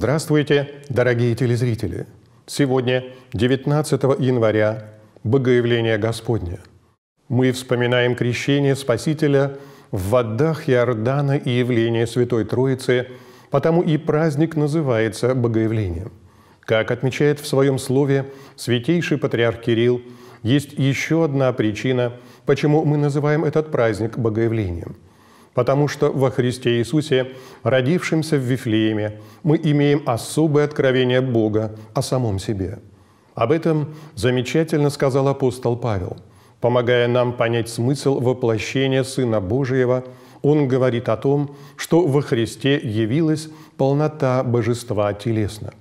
Здравствуйте, дорогие телезрители! Сегодня, 19 января, Богоявление Господне. Мы вспоминаем крещение Спасителя в водах Иордана и явление Святой Троицы, потому и праздник называется Богоявлением. Как отмечает в своем слове святейший патриарх Кирилл, есть еще одна причина, почему мы называем этот праздник Богоявлением – потому что во Христе Иисусе, родившемся в Вифлееме, мы имеем особое откровение Бога о самом себе. Об этом замечательно сказал апостол Павел. Помогая нам понять смысл воплощения Сына Божьего, он говорит о том, что во Христе явилась полнота божества телесно.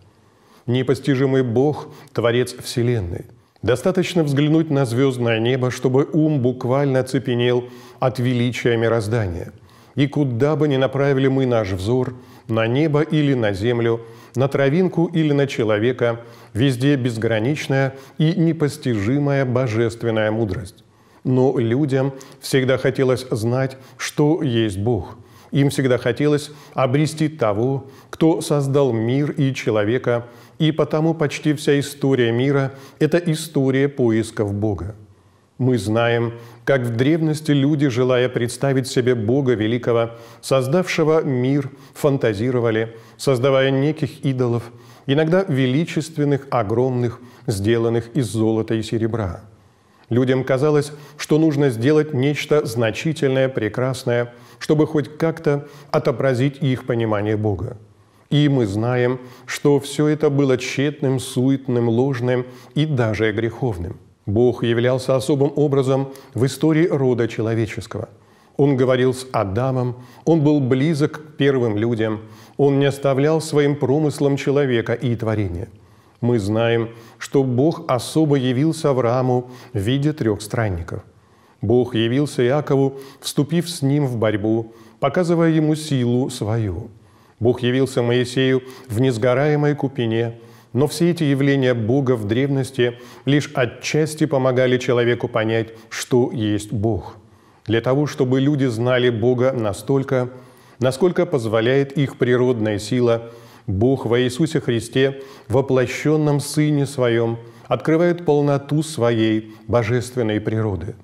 Непостижимый Бог – Творец Вселенной – Достаточно взглянуть на звездное небо, чтобы ум буквально оцепенел от величия мироздания. И куда бы ни направили мы наш взор, на небо или на землю, на травинку или на человека, везде безграничная и непостижимая божественная мудрость. Но людям всегда хотелось знать, что есть Бог. Им всегда хотелось обрести того, кто создал мир и человека, и потому почти вся история мира – это история поисков Бога. Мы знаем, как в древности люди, желая представить себе Бога Великого, создавшего мир, фантазировали, создавая неких идолов, иногда величественных, огромных, сделанных из золота и серебра. Людям казалось, что нужно сделать нечто значительное, прекрасное, чтобы хоть как-то отобразить их понимание Бога. И мы знаем, что все это было тщетным, суетным, ложным и даже греховным. Бог являлся особым образом в истории рода человеческого. Он говорил с Адамом, он был близок к первым людям, он не оставлял своим промыслом человека и творения. Мы знаем, что Бог особо явился Аврааму в виде трех странников. Бог явился Иакову, вступив с ним в борьбу, показывая ему силу свою – Бог явился Моисею в несгораемой купине, но все эти явления Бога в древности лишь отчасти помогали человеку понять, что есть Бог, для того, чтобы люди знали Бога настолько, насколько позволяет их природная сила, Бог во Иисусе Христе, воплощенном Сыне Своем, открывает полноту своей божественной природы.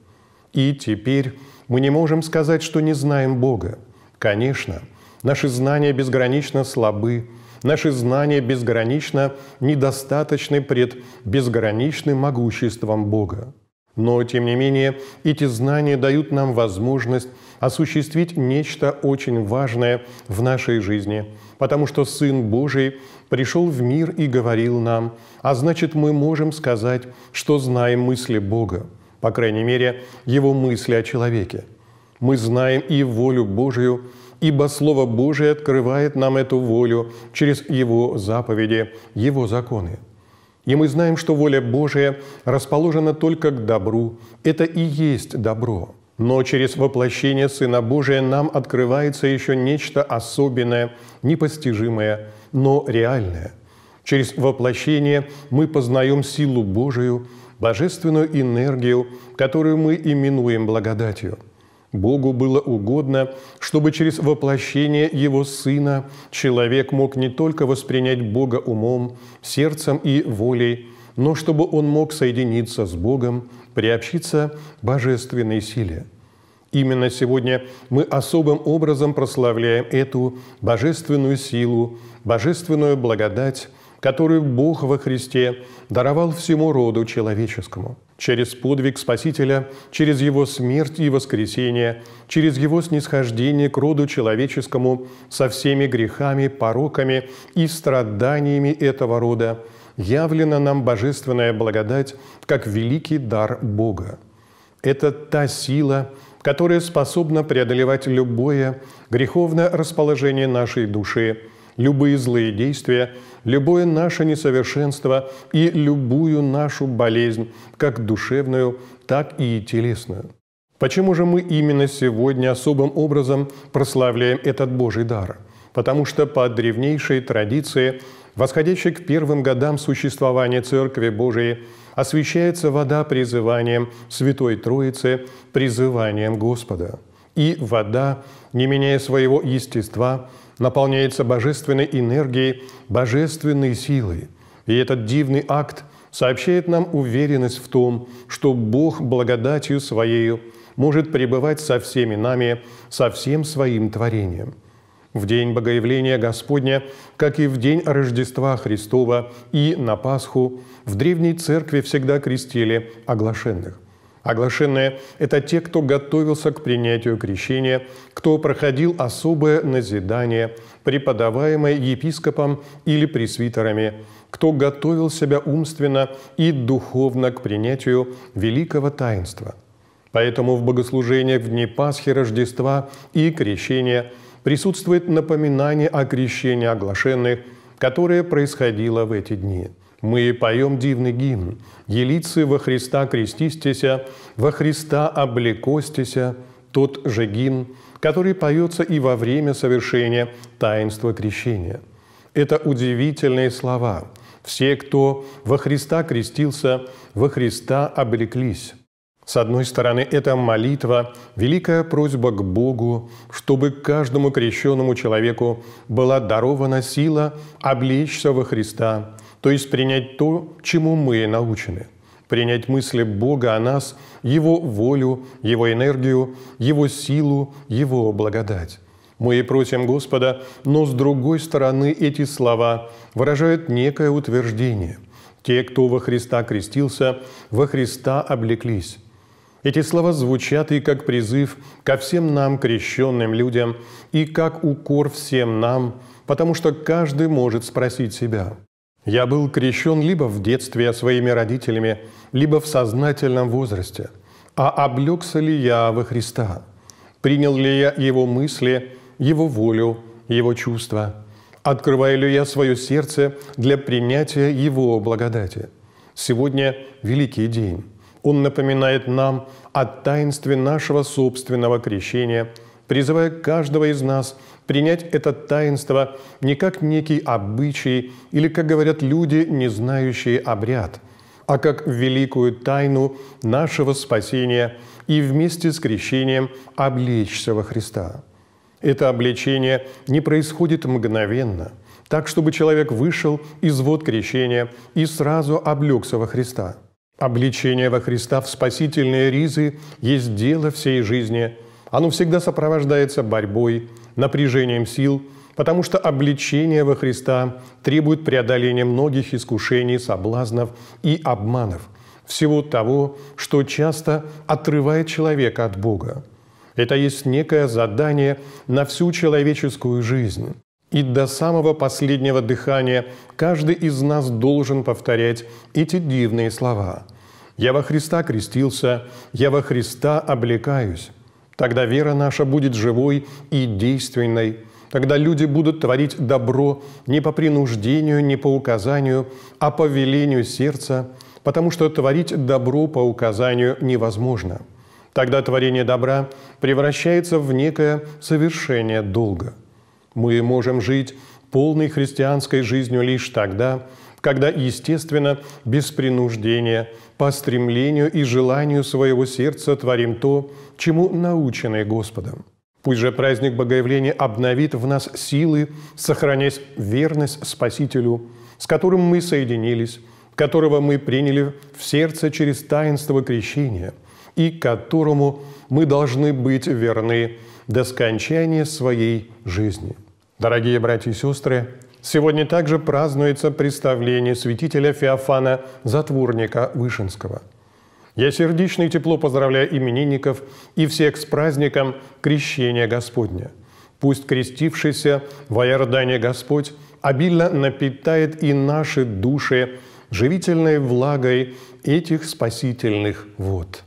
И теперь мы не можем сказать, что не знаем Бога. Конечно – Наши знания безгранично слабы, наши знания безгранично недостаточны пред безграничным могуществом Бога. Но, тем не менее, эти знания дают нам возможность осуществить нечто очень важное в нашей жизни, потому что Сын Божий пришел в мир и говорил нам, а значит, мы можем сказать, что знаем мысли Бога, по крайней мере, Его мысли о человеке. Мы знаем и волю Божию, ибо Слово Божие открывает нам эту волю через Его заповеди, Его законы. И мы знаем, что воля Божия расположена только к добру. Это и есть добро. Но через воплощение Сына Божия нам открывается еще нечто особенное, непостижимое, но реальное. Через воплощение мы познаем силу Божию, божественную энергию, которую мы именуем благодатью – Богу было угодно, чтобы через воплощение Его Сына человек мог не только воспринять Бога умом, сердцем и волей, но чтобы он мог соединиться с Богом, приобщиться божественной силе. Именно сегодня мы особым образом прославляем эту божественную силу, божественную благодать – которую Бог во Христе даровал всему роду человеческому. Через подвиг Спасителя, через Его смерть и воскресение, через Его снисхождение к роду человеческому со всеми грехами, пороками и страданиями этого рода, явлена нам божественная благодать как великий дар Бога. Это та сила, которая способна преодолевать любое греховное расположение нашей души – любые злые действия, любое наше несовершенство и любую нашу болезнь, как душевную, так и телесную. Почему же мы именно сегодня особым образом прославляем этот Божий дар? Потому что по древнейшей традиции, восходящей к первым годам существования Церкви Божией, освящается вода призыванием Святой Троицы, призыванием Господа. И вода, не меняя своего естества, наполняется божественной энергией, божественной силой. И этот дивный акт сообщает нам уверенность в том, что Бог благодатью Своею может пребывать со всеми нами, со всем Своим творением. В день Богоявления Господня, как и в день Рождества Христова и на Пасху, в Древней Церкви всегда крестили оглашенных. Оглашенные – это те, кто готовился к принятию крещения, кто проходил особое назидание, преподаваемое епископом или пресвитерами, кто готовил себя умственно и духовно к принятию великого таинства. Поэтому в богослужениях в дни Пасхи, Рождества и Крещения присутствует напоминание о крещении оглашенных, которое происходило в эти дни – мы и поем дивный гимн. «Елицы во Христа крестистися, во Христа облекостися» тот же гимн, который поется и во время совершения таинства крещения. Это удивительные слова. Все, кто во Христа крестился, во Христа облеклись. С одной стороны, это молитва, великая просьба к Богу, чтобы каждому крещенному человеку была дарована сила облечься во Христа, то есть принять то, чему мы научены, принять мысли Бога о нас, Его волю, Его энергию, Его силу, Его благодать. Мы и просим Господа, но с другой стороны эти слова выражают некое утверждение. Те, кто во Христа крестился, во Христа облеклись. Эти слова звучат и как призыв ко всем нам, крещенным людям, и как укор всем нам, потому что каждый может спросить себя, я был крещен либо в детстве своими родителями, либо в сознательном возрасте. А облегся ли я во Христа? Принял ли я Его мысли, Его волю, Его чувства? Открываю ли я свое сердце для принятия Его благодати? Сегодня великий день. Он напоминает нам о таинстве нашего собственного крещения – призывая каждого из нас принять это таинство не как некий обычай или, как говорят люди, не знающие обряд, а как великую тайну нашего спасения и вместе с крещением облечься во Христа. Это обличение не происходит мгновенно, так, чтобы человек вышел из вод крещения и сразу облегся во Христа. Обличение во Христа в спасительные ризы есть дело всей жизни – оно всегда сопровождается борьбой, напряжением сил, потому что обличение во Христа требует преодоления многих искушений, соблазнов и обманов, всего того, что часто отрывает человека от Бога. Это есть некое задание на всю человеческую жизнь. И до самого последнего дыхания каждый из нас должен повторять эти дивные слова. «Я во Христа крестился, я во Христа облекаюсь». Тогда вера наша будет живой и действенной. Тогда люди будут творить добро не по принуждению, не по указанию, а по велению сердца, потому что творить добро по указанию невозможно. Тогда творение добра превращается в некое совершение долга. Мы можем жить полной христианской жизнью лишь тогда, когда, естественно, без принуждения, по стремлению и желанию своего сердца творим то, чему научены Господом. Пусть же праздник Богоявления обновит в нас силы, сохранясь верность Спасителю, с которым мы соединились, которого мы приняли в сердце через таинство крещения и которому мы должны быть верны до скончания своей жизни. Дорогие братья и сестры, Сегодня также празднуется представление святителя Феофана Затворника Вышинского. Я сердечно и тепло поздравляю именинников и всех с праздником Крещения Господня. Пусть крестившийся во Иордане Господь обильно напитает и наши души живительной влагой этих спасительных вод.